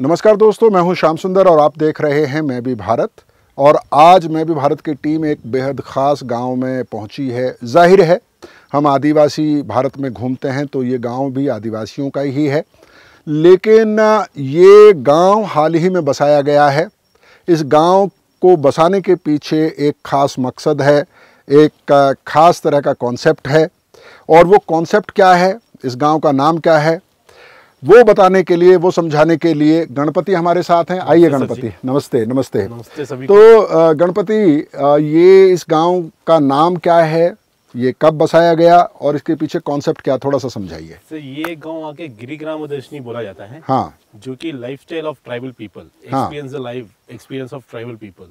नमस्कार दोस्तों मैं हूं श्याम सुंदर और आप देख रहे हैं मैं भी भारत और आज मैं भी भारत की टीम एक बेहद ख़ास गांव में पहुंची है जाहिर है हम आदिवासी भारत में घूमते हैं तो ये गांव भी आदिवासियों का ही है लेकिन ये गांव हाल ही में बसाया गया है इस गांव को बसाने के पीछे एक ख़ास मकसद है एक ख़ास तरह का कॉन्सेप्ट है और वो कॉन्सेप्ट क्या है इस गांव का नाम क्या है वो बताने के लिए वो समझाने के लिए गणपति हमारे साथ हैं आइए गणपति नमस्ते नमस्ते, नमस्ते सभी तो गणपति ये इस गांव का नाम क्या है ये कब बसाया गया और इसके पीछे कॉन्सेप्ट क्या थोड़ा सा समझाइए तो ये गांव आके गिरी ग्राम दर्शनी बोला जाता है हाँ जो कि lifestyle of tribal people experience life experience of tribal people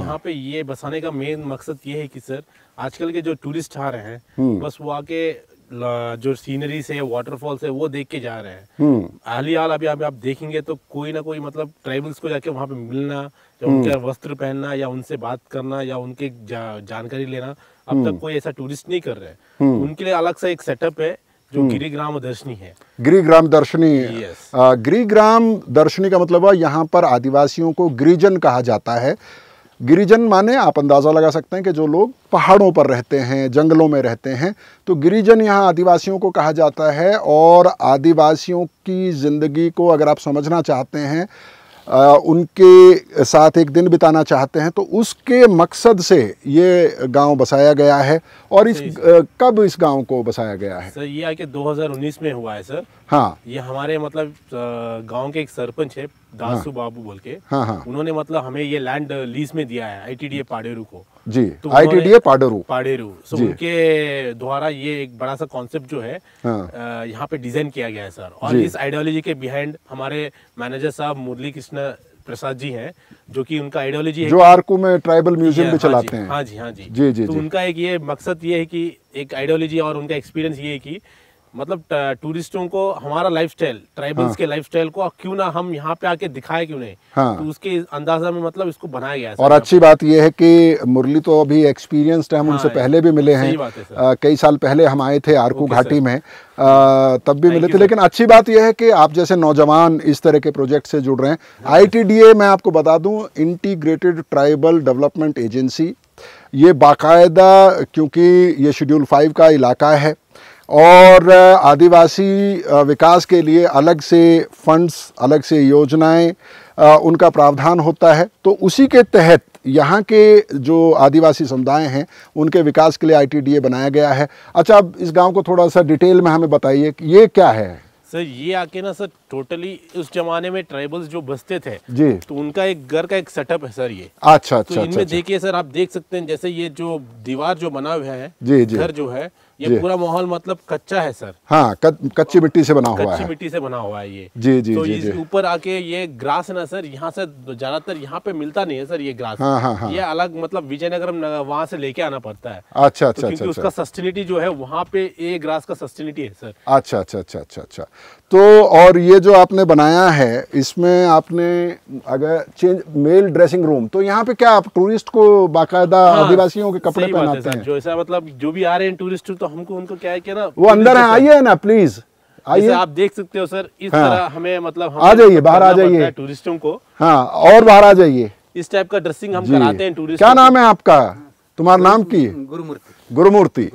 यहाँ पे ये बसाने का मेन मकसद ये है कि सर आजकल के जो टूरिस्ट आ रहे हैं हम्म। बस वो आके जो सीनरीज है वाटरफॉल्स है वो देख के जा रहे हैं हम्म। हाल हाल अभी आप देखेंगे तो कोई ना कोई मतलब ट्राइबल्स को जाके वहाँ पे मिलना या हम्म। उनका वस्त्र पहनना या उनसे बात करना या उनके जा, जानकारी लेना अब तक हम्म। कोई ऐसा टूरिस्ट नहीं कर रहे हैं उनके लिए अलग सा एक सेटअप है जो गिरिग्राम दर्शनी है गिरिग्राम दर्शनी गिरिग्राम दर्शनी का मतलब यहाँ पर आदिवासियों को गिरिजन कहा जाता है गिरिजन माने आप अंदाज़ा लगा सकते हैं कि जो लोग पहाड़ों पर रहते हैं जंगलों में रहते हैं तो गिरिजन यहाँ आदिवासियों को कहा जाता है और आदिवासियों की ज़िंदगी को अगर आप समझना चाहते हैं उनके साथ एक दिन बिताना चाहते हैं तो उसके मकसद से ये गांव बसाया गया है और इस कब इस गांव को बसाया गया है सर ये आके 2019 में हुआ है सर हाँ ये हमारे मतलब गांव के एक सरपंच है हाँ। दासू हाँ, बाबू बोल के हाँ, हाँ, उन्होंने मतलब हमें ये लैंड लीज में दिया है आई टी डी पाडेरू को जी तो I T D Paderu Paderu so उनके द्वारा ये एक बड़ा सा कॉन्सेप्ट जो है हाँ। यहाँ पे डिजाइन किया गया है सर और इस आइडियोलॉजी के बिहाइंड हमारे मैनेजर साहब मुरली कृष्ण प्रसाद जी हैं जो कि उनका आइडियोलॉजी है जो आरकू में ट्राइबल म्यूजियम भी हाँ चलाते हैं हाँ जी हाँ जी जी तो जी उनका एक ये मकसद ये है कि एक आइडियोलॉजी और उनका एक्सपीरियंस ये है कि मतलब टूरिस्टों को हमारा लाइफस्टाइल ट्राइबल्स हाँ। के लाइफस्टाइल को क्यों ना हम यहाँ पे आके दिखाए क्यों नहीं हाँ। तो उसके अंदाजा में मतलब इसको बनाया गया और अच्छी बात यह है कि मुरली तो अभी एक्सपीरियंस्ड है हम हाँ, उनसे पहले भी मिले हैं है कई साल पहले हम आए थे आरकू घाटी में आ, तब भी मिले थे लेकिन अच्छी बात यह है कि आप जैसे नौजवान इस तरह के प्रोजेक्ट से जुड़ रहे हैं आई हाँ, मैं आपको बता दूं इंटीग्रेटेड ट्राइबल डेवलपमेंट एजेंसी ये बाकायदा क्योंकि ये शेड्यूल फाइव का इलाका है और आदिवासी विकास के लिए अलग से फंड्स अलग से योजनाएं उनका प्रावधान होता है तो उसी के तहत यहाँ के जो आदिवासी समुदाय हैं उनके विकास के लिए आईटीडीए बनाया गया है अच्छा अब इस गांव को थोड़ा सा डिटेल में हमें बताइए कि ये क्या है सर ये आके ना सर टोटली उस जमाने में ट्राइबल्स जो बसते थे जी तो उनका एक घर का एक सेटअप है सर ये अच्छा अच्छा तो अच्छा, इनमें अच्छा। देखिए सर आप देख सकते हैं जैसे ये जो दीवार जो बना हुआ है जी, जी। घर जो है ये पूरा माहौल मतलब कच्चा है सर हाँ क, कच्ची मिट्टी से बना हुआ है कच्ची मिट्टी से बना हुआ है ये जी जी तो जी, इस ऊपर आके ये ग्रास ना सर यहाँ से ज्यादातर यहाँ पे मिलता नहीं है सर ये ग्रास हाँ, हाँ, हाँ. ये अलग मतलब विजयनगर वहाँ से लेके आना पड़ता है अच्छा अच्छा तो अच्छा उसका सस्टेनिटी अच्छा। जो है वहाँ पे ये ग्रास का सस्टेनिटी है सर अच्छा अच्छा अच्छा अच्छा अच्छा तो और ये जो आपने बनाया है इसमें आपने अगर चेंज मेल ड्रेसिंग रूम तो यहाँ पे क्या आप टूरिस्ट को बाकायदा हाँ, आदिवासियों के कपड़े पहनाते हैं जो ऐसा मतलब जो भी आ रहे हैं टूरिस्ट तो हमको उनको क्या है ना वो अंदर है आइए ना प्लीज आइए आप देख सकते हो सर इस हाँ, तरह हमें मतलब आ जाइए बाहर आ जाइए टूरिस्टों को हाँ और बाहर आ जाइए इस टाइप का ड्रेसिंग हम कराते हैं टूरिस्ट क्या नाम है आपका तुम्हारा नाम की गुरुमूर्ति गुरुमूर्ति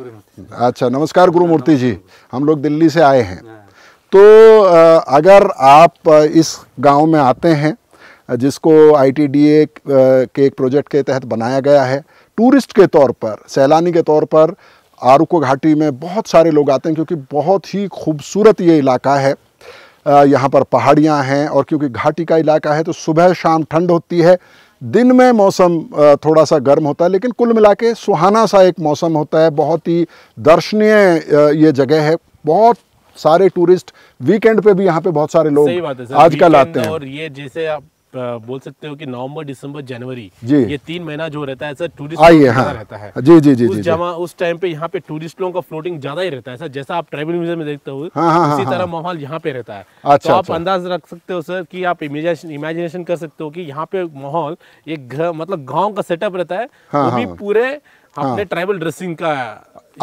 अच्छा नमस्कार गुरुमूर्ति जी हम लोग दिल्ली से आए हैं हाँ। तो अगर आप इस गांव में आते हैं जिसको आईटीडीए के एक प्रोजेक्ट के तहत बनाया गया है टूरिस्ट के तौर पर सैलानी के तौर पर आरुको घाटी में बहुत सारे लोग आते हैं क्योंकि बहुत ही खूबसूरत ये इलाका है यहाँ पर पहाड़ियाँ हैं और क्योंकि घाटी का इलाका है तो सुबह शाम ठंड होती है दिन में मौसम थोड़ा सा गर्म होता है लेकिन कुल मिला के सुहाना सा एक मौसम होता है बहुत ही दर्शनीय ये जगह है बहुत सारे टूरिस्ट वीकेंड पे भी यहाँ पे बहुत सारे लोग आजकल आते हैं और ये जैसे आप बोल सकते हो कि नवंबर दिसंबर जनवरी ये तीन महीना जो रहता है सर टूरिस्ट हाँ। रहता है जी जी जी उस जमा उस टाइम पे यहाँ पे टूरिस्ट लोगों का फ्लोटिंग ज्यादा ही रहता है सर जैसा आप ट्रेवल म्यूजियम में देखते हो हाँ, हाँ, इसी हाँ, हाँ। तरह हाँ। माहौल यहाँ पे रहता है अच्छा, तो आप अच्छा। अंदाज रख सकते हो सर की आप इमेजिनेशन कर सकते हो की यहाँ पे माहौल एक मतलब गाँव का सेटअप रहता है अभी हाँ, पूरे अपने ट्राइबल ड्रेसिंग का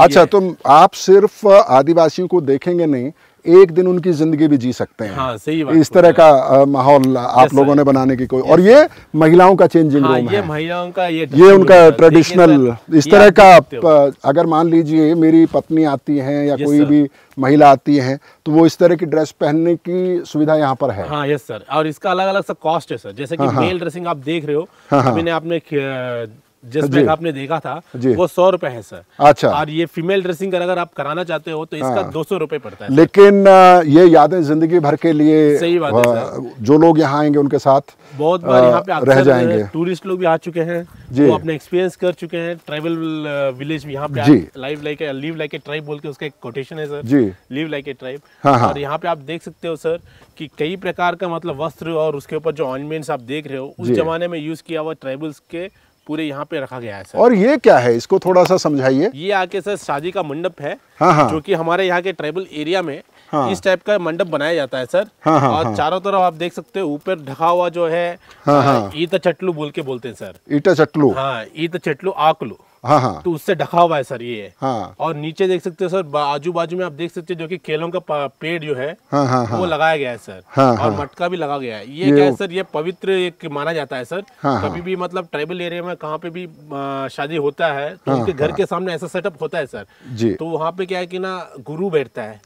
अच्छा तो आप सिर्फ आदिवासियों को देखेंगे नहीं एक दिन उनकी जिंदगी भी जी सकते हैं हाँ, सही बात इस तरह का माहौल आप लोगों ने बनाने की कोई और ये महिलाओं का चेंजिंग हाँ, रूम ये महिलाओं का ये ये उनका ट्रेडिशनल इस तरह का अगर मान लीजिए मेरी पत्नी आती है या कोई भी महिला आती है तो वो इस तरह की ड्रेस पहनने की सुविधा यहाँ पर है हाँ यस सर और इसका अलग अलग सा कॉस्ट है सर जैसे कि मेल हाँ, ड्रेसिंग हाँ। आप देख रहे हो मैंने हाँ, आपने जिस आपने देखा था वो सौ रुपए है सर अच्छा और ये फीमेल ड्रेसिंग अगर आप कराना चाहते हो तो इसका हाँ। दो सौ रुपए पड़ता है लेकिन ये यादें जिंदगी भर के लिए सही बात है जो लोग यहाँ आएंगे उनके साथ बहुत बार यहाँ पे रह जाएंगे टूरिस्ट लोग भी आ चुके हैं वो अपने एक्सपीरियंस कर चुके हैं ट्राइबल विलेज में यहाँ पे live like live like a tribe बोल के उसका एक कोटेशन है sir ji live like a tribe और यहाँ पे आप देख सकते हो सर कि कई प्रकार का मतलब वस्त्र और उसके ऊपर जो ऑनमेंट्स आप देख रहे हो उस जमाने में यूज किया हुआ ट्राइबल्स के पूरे यहाँ पे रखा गया है सर और ये क्या है इसको थोड़ा सा समझाइए ये आके सर शादी का मंडप है हाँ हाँ। जो कि हमारे यहाँ के ट्राइबल एरिया में हाँ। इस टाइप का मंडप बनाया जाता है सर हाँ, हाँ, और हाँ, चारों तरफ आप देख सकते हो ऊपर ढका हुआ जो है हाँ, हाँ, चटलू बोल के बोलते हैं सर ईटा चटलू हाँ ईट चटलू आकलू हाँ हाँ तो उससे ढका हुआ है सर ये हाँ और नीचे देख सकते हो सर आजू बाजू में आप देख सकते हो जो कि केलों का पेड़ जो है हाँ, हाँ हाँ वो लगाया गया है सर हाँ, हाँ और मटका भी लगा गया है ये, ये क्या है सर ये पवित्र एक माना जाता है सर हाँ, कभी भी मतलब ट्राइबल एरिया में कहाँ पे भी शादी होता है तो उनके घर के सामने ऐसा सेटअप होता है सर तो वहाँ पे क्या है की ना गुरु बैठता है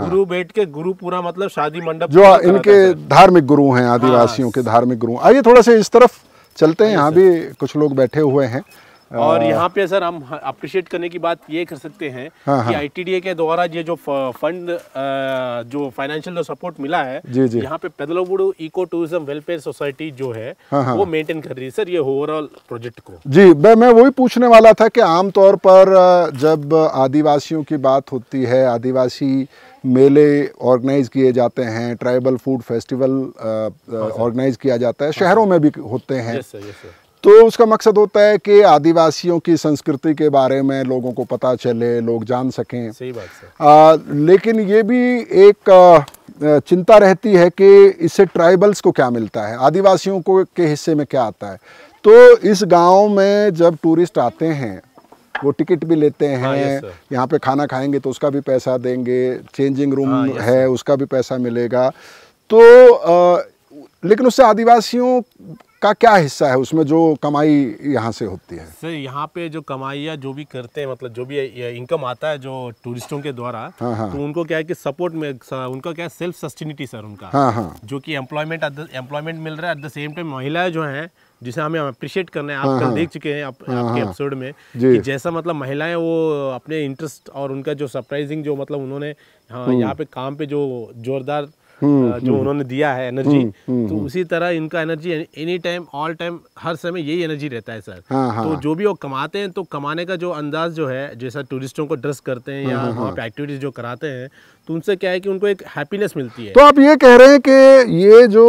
गुरु बैठ के गुरु पूरा मतलब शादी मंडप जो इनके धार्मिक गुरु है आदिवासियों के धार्मिक गुरु आइए थोड़ा सा इस तरफ चलते हैं यहाँ भी कुछ लोग बैठे हुए हैं और यहाँ पे सर हम अप्रिशिएट करने की बात ये कर सकते हैं हाँ, कि आईटीडीए हाँ। के द्वारा ये जो फंड जो फाइनेंशियल सपोर्ट मिला है जी, जी. यहाँ पे Pedalobudu eco tourism welfare society जो है हाँ, हाँ. वो मेंटेन कर रही है सर ये ओवरऑल प्रोजेक्ट को जी मैं मैं वही पूछने वाला था कि आमतौर पर जब आदिवासियों की बात होती है आदिवासी मेले ऑर्गेनाइज किए जाते हैं ट्राइबल फूड फेस्टिवल ऑर्गेनाइज किया जाता है हाँ, शहरों में भी होते हैं तो उसका मकसद होता है कि आदिवासियों की संस्कृति के बारे में लोगों को पता चले लोग जान सकें सही बात आ, लेकिन ये भी एक चिंता रहती है कि इससे ट्राइबल्स को क्या मिलता है आदिवासियों को के हिस्से में क्या आता है तो इस गांव में जब टूरिस्ट आते हैं वो टिकट भी लेते हाँ, हैं हाँ, यहाँ पे खाना खाएंगे तो उसका भी पैसा देंगे चेंजिंग रूम हाँ, है उसका भी पैसा मिलेगा तो आ, लेकिन उससे आदिवासियों का क्या हिस्सा है उसमें जो कमाई यहाँ से होती है सर यहाँ पे जो कमाई या जो भी करते हैं मतलब जो भी इनकम आता है जो टूरिस्टों के द्वारा हाँ हाँ। तो उनको क्या है कि सपोर्ट में उनका क्या है सेल्फ सस्टेनिटी सर उनका हाँ हाँ। जो कि एम्प्लॉयमेंट एम्प्लॉयमेंट मिल रहा है एट द सेम टाइम महिलाएं जो है जिसे हमें अप्रिशिएट करना है आप हाँ, कल हाँ। देख चुके हैं आप, हाँ, आपके एपिसोड हाँ। में कि जैसा मतलब महिलाएं वो अपने इंटरेस्ट और उनका जो सरप्राइजिंग जो मतलब उन्होंने हाँ, हम्म। यहाँ पे काम पे जो जोरदार हम्म, जो हम्म। उन्होंने दिया है एनर्जी हम्म, तो उसी तरह इनका energy any time all time हर समय यही एनर्जी रहता है सर हाँ, हाँ। तो जो भी वो कमाते हैं तो कमाने का जो अंदाज जो है जैसा टूरिस्टों को ड्रेस करते हैं हाँ, या वहाँ पे एक्टिविटीज जो कराते हैं तो उनसे क्या है कि उनको एक हैप्पीनेस मिलती है तो आप ये कह रहे हैं कि ये जो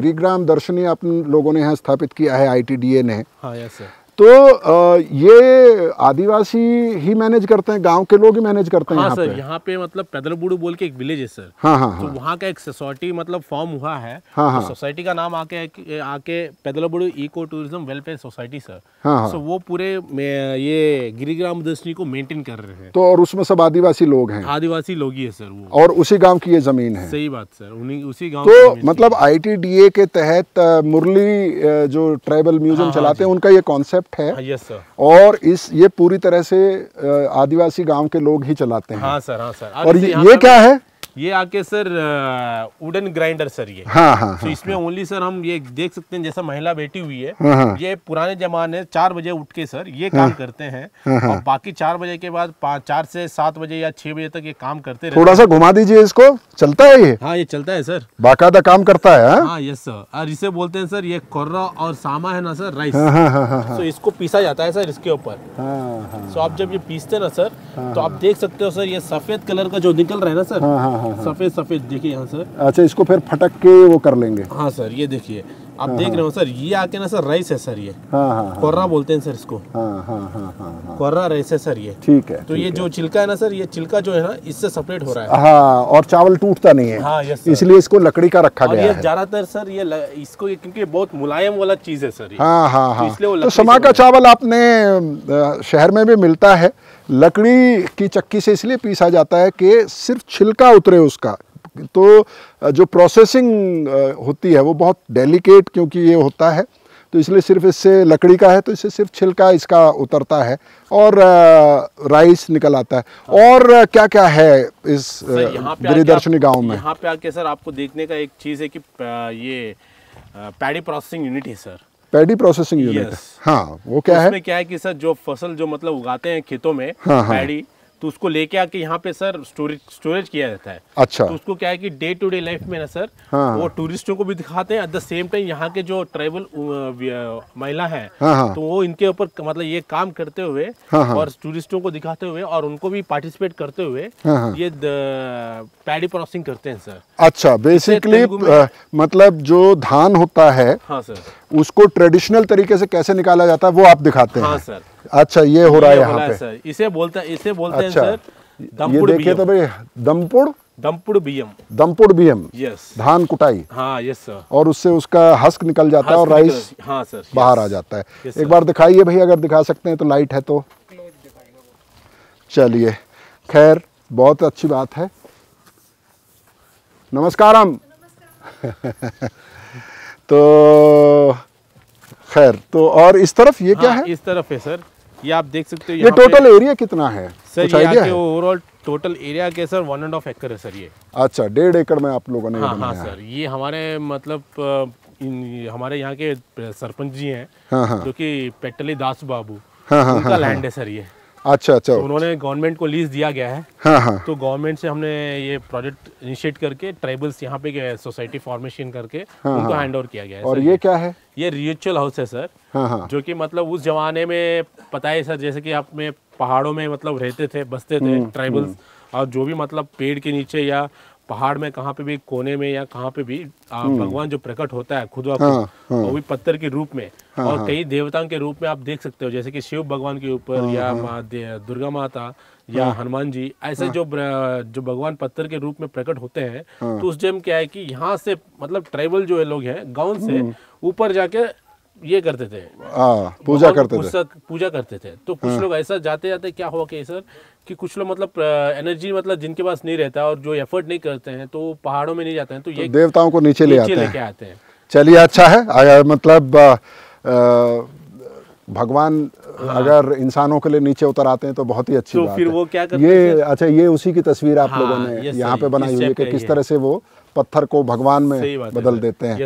ग्रीग्राम दर्शनी अपन लोगों ने यहाँ स्थापित किया है आई ने हाँ यस सर तो ये आदिवासी ही मैनेज करते हैं गांव के लोग ही मैनेज करते हैं हाँ सर यहाँ पे मतलब पैदल बूढ़ बोल के एक विलेज है सर हाँ हाँ तो हाँ। वहाँ का एक सोसाइटी मतलब फॉर्म हुआ है हाँ तो सोसाइटी हाँ। का नाम आके आके Pedalobudu eco tourism welfare society sir हाँ हाँ तो वो पूरे ये गिरिग्राम दर्शनी को मेंटेन कर रहे हैं तो और उसमें सब आदिवासी लोग हैं आदिवासी लोग ही है सर वो और उसी गाँव की ये जमीन है सही बात सर उन्हीं उसी गाँव तो मतलब आई के तहत मुरली जो ट्राइबल हाँ, म्यूजियम चलाते हैं उनका ये कॉन्सेप्ट प्रोजेक्ट है यस हाँ, सर और इस ये पूरी तरह से आदिवासी गांव के लोग ही चलाते हैं हाँ सर हाँ सर और ये, ये क्या है ये आके सर वुडन ग्राइंडर सर ये हाँ हाँ तो so, हाँ। इसमें ओनली सर हम ये देख सकते हैं जैसा महिला बैठी हुई है हाँ, हाँ। ये पुराने जमाने चार बजे उठ के सर ये काम हाँ। करते हैं और बाकी चार बजे के बाद चार से सात बजे या छह बजे तक ये काम करते हैं थोड़ा सा घुमा दीजिए इसको चलता है ये हाँ ये चलता है सर बाकायदा काम करता है हाँ यस सर और इसे बोलते हैं सर ये कोर्रा और सामा है ना सर राइस तो इसको पीसा जाता है सर इसके ऊपर तो आप जब ये पीसते ना सर तो आप देख सकते हो सर ये सफेद कलर का जो निकल रहा है ना सर हाँ, हाँ। सफ़ेद सफ़ेद देखिए यहाँ सर अच्छा इसको फिर फटक के वो कर लेंगे हाँ सर ये देखिए आप हाँ, देख रहे हो सर ये आके ना सर राइस है सर ये कोर्रा बोलते हैं सर इसको कोर्रा राइस है सर ये ठीक है तो ये जो छिलका है ना सर ये छिलका जो है ना इससे सेपरेट हो रहा है हाँ और चावल टूटता नहीं है हाँ, इसलिए इसको लकड़ी का रखा गया ये है ज्यादातर सर ये ल, इसको ये, क्योंकि बहुत मुलायम वाला चीज है सर हाँ हाँ हाँ तो इसलिए तो समा का चावल आपने शहर में भी मिलता है लकड़ी की चक्की से इसलिए पीसा जाता है कि सिर्फ छिलका उतरे उसका तो जो प्रोसेसिंग होती है वो बहुत डेलिकेट क्योंकि ये होता है तो इसलिए सिर्फ इससे लकड़ी का है तो इससे सिर्फ छिलका इसका उतरता है और राइस निकल आता है और क्या क्या है इस गिरिदर्शनी गांव में यहाँ पे आके सर आपको देखने का एक चीज़ है कि ये पैडी प्रोसेसिंग यूनिट है सर पैडी प्रोसेसिंग यूनिट हाँ वो क्या है क्या है कि सर जो फसल जो मतलब उगाते हैं खेतों में हाँ, हाँ, पैडी तो उसको लेके आके यहाँ पे सर स्टोरेज स्टोरेज किया जाता है अच्छा तो उसको क्या है कि डे टू डे लाइफ में ना सर हाँ।, हाँ। वो टूरिस्टों को भी दिखाते हैं एट द सेम टाइम यहाँ के जो ट्राइबल महिला है हाँ, हाँ। तो वो इनके ऊपर मतलब ये काम करते हुए हाँ।, हाँ। और टूरिस्टों को दिखाते हुए और उनको भी पार्टिसिपेट करते हुए हाँ। ये पैडी क्रॉसिंग करते हैं सर अच्छा बेसिकली मतलब जो धान होता है हाँ सर उसको ट्रेडिशनल तरीके से कैसे निकाला जाता है वो आप दिखाते हैं हाँ सर अच्छा ये हो रहा है यहाँ पे इसे बोलते इसे बोलते अच्छा, हैं सर ये देखिए तो भाई दमपुड़ दमपुड़ बीएम दमपुड़ बीएम यस धान कुटाई हाँ यस सर और उससे उसका हस्क निकल जाता है और राइस हाँ सर बाहर आ जाता है एक बार दिखाइए भाई अगर दिखा सकते हैं तो लाइट है तो चलिए खैर बहुत अच्छी बात है नमस्कार हम तो खैर तो और इस तरफ ये हाँ, क्या है इस तरफ है सर ये आप देख सकते हो ये टोटल एरिया कितना है सर यहाँ ओवरऑल टोटल एरिया के सर वन एंड हाफ एकड़ है सर ये अच्छा डेढ़ एकड़ में आप लोगों ने हाँ हाँ सर ये हमारे मतलब इन, हमारे यहाँ के सरपंच जी हैं हाँ, हाँ। जो कि पेटली दास बाबू हाँ हाँ उनका हाँ लैंड हाँ। है सर ये अच्छा अच्छा तो उन्होंने गवर्नमेंट को लीज दिया गया है हाँ हाँ तो गवर्नमेंट से हमने ये प्रोजेक्ट इनिशिएट करके ट्राइबल्स यहाँ पे सोसाइटी फॉर्मेशन करके हाँ उनको हैंड हाँ। ओवर किया गया है और ये क्या है ये रिचुअल हाउस है सर हाँ हाँ जो कि मतलब उस जमाने में पता है सर जैसे कि आप में पहाड़ों में मतलब रहते थे बसते थे ट्राइबल्स हम्म, हम्म। और जो भी मतलब पेड़ के नीचे या पहाड़ में कहाँ पे भी कोने में या कहाँ पे भी हम्म। भगवान जो प्रकट होता है खुद हाँ, हाँ। वो भी पत्थर के रूप में हाँ, और हाँ। कई देवताओं के रूप में आप देख सकते हो जैसे कि शिव भगवान के ऊपर हाँ, या हाँ, दुर्गा माता या हाँ, हनुमान जी ऐसे हाँ, जो जो भगवान पत्थर के रूप में प्रकट होते हैं हाँ, तो उस जम क्या है कि यहाँ से मतलब ट्राइबल जो है लोग हैं गांव से हम्म। ऊपर जाके ये करते थे आ, पूजा करते थे पूजा करते थे तो कुछ हाँ। लोग ऐसा जाते जाते क्या हुआ कि सर कि कुछ लोग मतलब एनर्जी मतलब जिनके पास नहीं रहता और जो एफर्ट नहीं करते हैं तो पहाड़ों में नहीं जाते हैं तो, तो ये देवताओं को नीचे ले आते हैं चलिए अच्छा है मतलब भगवान अगर इंसानों के लिए नीचे उतर आते हैं तो बहुत ही अच्छी तो बात फिर है। वो क्या करते ये फिर? अच्छा ये उसी की तस्वीर आप हाँ, लोगों ने यहाँ पे बनाई हुई है कि किस तरह से वो पत्थर को भगवान में बदल देते हैं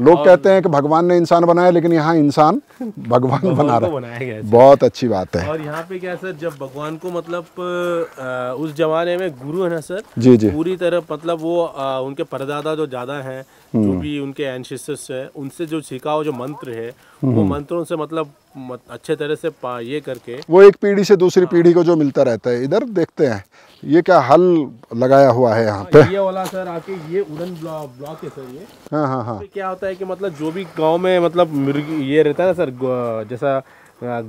लोग कहते हैं कि भगवान ने इंसान बनाया लेकिन यहाँ इंसान भगवान बना रहा है बहुत अच्छी बात है और यहाँ पे क्या सर जब भगवान को मतलब उस जमाने में गुरु है ना सर जी जी पूरी तरह मतलब वो उनके परदादा जो ज्यादा है जो हम्म। भी उनके एंशिस्टर्स है उनसे जो सीखा जो मंत्र है वो हम्म। मंत्रों से मतलब अच्छे तरह से ये करके वो एक पीढ़ी से दूसरी हाँ। पीढ़ी को जो मिलता रहता है इधर देखते हैं ये क्या हल लगाया हुआ है यहाँ पे ये वाला सर आपके ये उड़न ब्लॉक है सर ये हाँ हाँ हाँ क्या होता है कि मतलब जो भी गांव में मतलब मुर्गी ये रहता है ना सर जैसा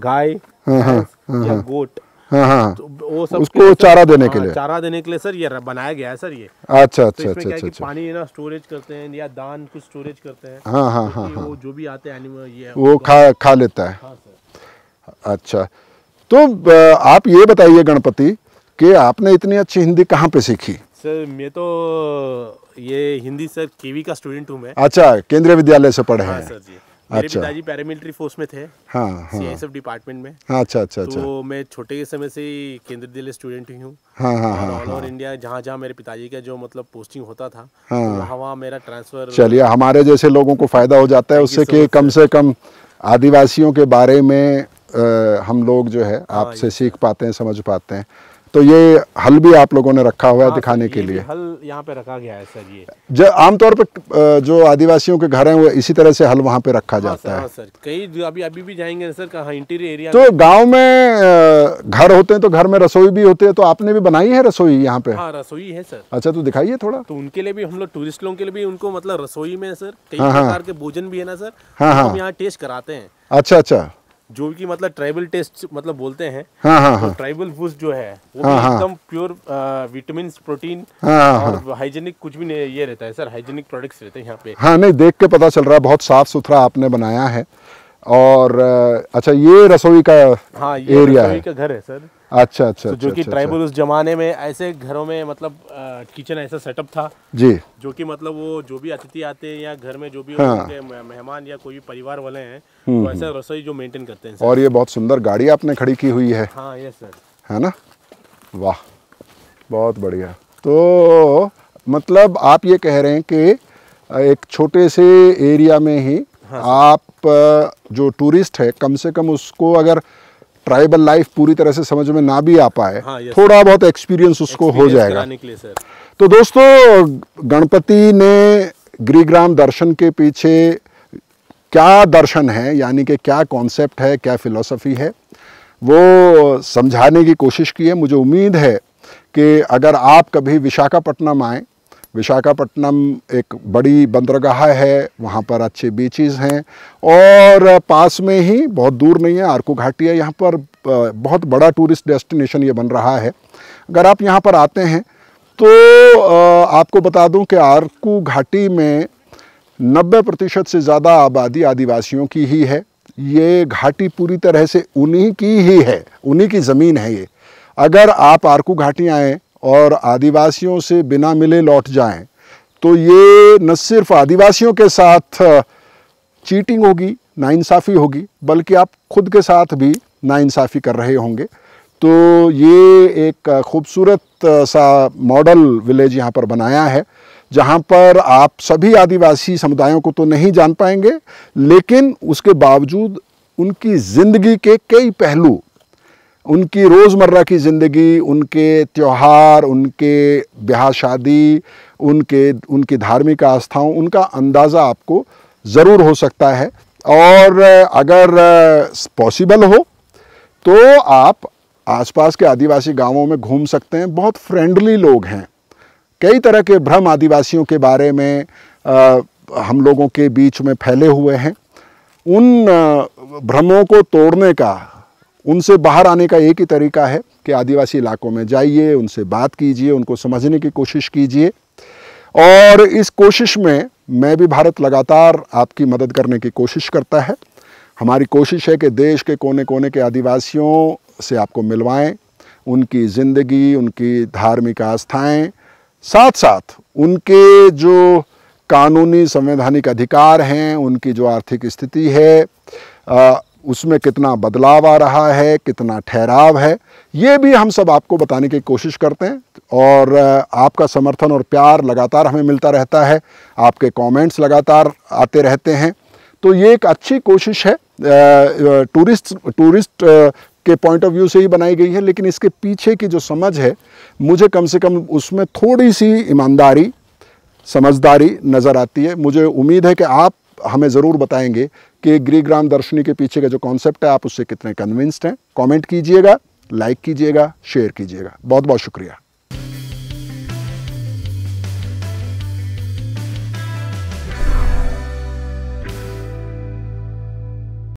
गाय गोट हाँ, हाँ, हाँ, तो वो सब उसको चारा देने के लिए चारा देने के लिए सर ये बनाया गया है सर ये अच्छा तो अच्छा अच्छा अच्छा अच्छा पानी ना स्टोरेज करते हैं या दान कुछ स्टोरेज करते हैं हाँ हाँ हाँ वो जो भी आते हैं एनिमल ये वो खा खा लेता है अच्छा तो आप ये बताइए गणपति कि आपने इतनी अच्छी हिंदी कहाँ पे सीखी सर मैं तो ये हिंदी सर केवी का स्टूडेंट हूँ मैं अच्छा केंद्रीय विद्यालय से पढ़े हाँ, सर जी मेरे अच्छा। पिताजी पैरामिलिट्री फोर्स में थे हाँ, हाँ, सब डिपार्टमेंट में हाँ, अच्छा अच्छा, अच्छा। तो अच्छा। मैं छोटे के समय से ही केंद्रीय विद्यालय स्टूडेंट ही हूँ हाँ, हाँ, हाँ ऑल हाँ। ओवर इंडिया जहाँ जहाँ मेरे पिताजी का जो मतलब पोस्टिंग होता था तो वहाँ वहाँ मेरा ट्रांसफर चलिए हमारे जैसे लोगों को फायदा हो जाता है उससे कि कम से कम आदिवासियों के बारे में हम लोग जो है आपसे सीख पाते हैं समझ पाते हैं तो ये हल भी आप लोगों ने रखा हुआ है हाँ, तो दिखाने के लिए हल यहाँ पे रखा गया है सर ये जो आमतौर पर जो आदिवासियों के घर हैं वो इसी तरह से हल वहाँ पे रखा हाँ जाता हाँ है सर कई अभी अभी भी जाएंगे सर कहाँ इंटीरियर एरिया तो गाँव में घर होते हैं तो घर में रसोई भी होती है तो आपने भी बनाई है रसोई यहाँ पे रसोई है सर अच्छा तो दिखाइए थोड़ा तो उनके लिए भी हम लोग टूरिस्ट लोगों के लिए भी उनको मतलब रसोई में सर कई प्रकार के भोजन भी है ना सर हाँ यहाँ टेस्ट कराते हैं अच्छा अच्छा जो कि मतलब ट्राइबल टेस्ट मतलब बोलते हैं हाँ हाँ तो ट्राइबल फूड जो है वो हाँ, हाँ। एकदम प्योर विटामिन प्रोटीन हाँ, और हाइजेनिक कुछ भी नहीं ये रहता है सर हाइजेनिक प्रोडक्ट्स रहते हैं यहाँ पे हाँ नहीं देख के पता चल रहा है बहुत साफ सुथरा आपने बनाया है और अच्छा ये रसोई का हाँ ये एरिया रसोई है। का घर है सर अच्छा अच्छा तो जो अच्छा, कि ट्राइबल अच्छा, अच्छा। उस जमाने में ऐसे घरों में मतलब किचन ऐसा सेटअप था जी जो कि मतलब वो जो भी अतिथि आते हैं या घर में जो भी हाँ। मेहमान या कोई भी परिवार वाले हैं तो ऐसा रसोई जो मेंटेन करते हैं और ये बहुत सुंदर गाड़ी आपने खड़ी की हुई है हाँ यस सर है ना वाह बहुत बढ़िया तो मतलब आप ये कह रहे हैं कि एक छोटे से एरिया में ही हाँ, आप जो टूरिस्ट है कम से कम उसको अगर ट्राइबल लाइफ पूरी तरह से समझ में ना भी आ पाए हाँ, थोड़ा बहुत एक्सपीरियंस उसको हो जाएगा तो दोस्तों गणपति ने ग्रीग्राम दर्शन के पीछे क्या दर्शन है यानी कि क्या कॉन्सेप्ट है क्या फिलॉसफी है वो समझाने की कोशिश की है मुझे उम्मीद है कि अगर आप कभी विशाखापट्टनम आएँ विशाखापट्टनम एक बड़ी बंदरगाह है वहाँ पर अच्छे बीचेस हैं और पास में ही बहुत दूर नहीं है आरकू घाटी है यहाँ पर बहुत बड़ा टूरिस्ट डेस्टिनेशन ये बन रहा है अगर आप यहाँ पर आते हैं तो आपको बता दूं कि आरकू घाटी में 90 प्रतिशत से ज़्यादा आबादी आदिवासियों की ही है ये घाटी पूरी तरह से उन्हीं की ही है उन्हीं की ज़मीन है ये अगर आप आरकू घाटी आएँ और आदिवासियों से बिना मिले लौट जाएं तो ये न सिर्फ आदिवासियों के साथ चीटिंग होगी नाइंसाफ़ी होगी बल्कि आप खुद के साथ भी नाइंसाफ़ी कर रहे होंगे तो ये एक खूबसूरत सा मॉडल विलेज यहाँ पर बनाया है जहाँ पर आप सभी आदिवासी समुदायों को तो नहीं जान पाएंगे लेकिन उसके बावजूद उनकी ज़िंदगी के कई पहलू उनकी रोज़मर्रा की ज़िंदगी उनके त्यौहार उनके ब्याह शादी उनके उनकी धार्मिक आस्थाओं उनका अंदाज़ा आपको ज़रूर हो सकता है और अगर पॉसिबल हो तो आप आसपास के आदिवासी गांवों में घूम सकते हैं बहुत फ्रेंडली लोग हैं कई तरह के भ्रम आदिवासियों के बारे में आ, हम लोगों के बीच में फैले हुए हैं उन भ्रमों को तोड़ने का उनसे बाहर आने का एक ही तरीका है कि आदिवासी इलाकों में जाइए उनसे बात कीजिए उनको समझने की कोशिश कीजिए और इस कोशिश में मैं भी भारत लगातार आपकी मदद करने की कोशिश करता है हमारी कोशिश है कि देश के कोने कोने के आदिवासियों से आपको मिलवाएं उनकी ज़िंदगी उनकी धार्मिक आस्थाएं साथ साथ उनके जो कानूनी संवैधानिक अधिकार हैं उनकी जो आर्थिक स्थिति है उसमें कितना बदलाव आ रहा है कितना ठहराव है ये भी हम सब आपको बताने की कोशिश करते हैं और आपका समर्थन और प्यार लगातार हमें मिलता रहता है आपके कमेंट्स लगातार आते रहते हैं तो ये एक अच्छी कोशिश है टूरिस्ट टूरिस्ट के पॉइंट ऑफ व्यू से ही बनाई गई है लेकिन इसके पीछे की जो समझ है मुझे कम से कम उसमें थोड़ी सी ईमानदारी समझदारी नज़र आती है मुझे उम्मीद है कि आप हमें ज़रूर बताएंगे कि ग्राम दर्शनी के पीछे का जो कॉन्सेप्ट है आप उससे कितने कन्विंस्ड हैं कमेंट कीजिएगा लाइक कीजिएगा शेयर कीजिएगा बहुत बहुत शुक्रिया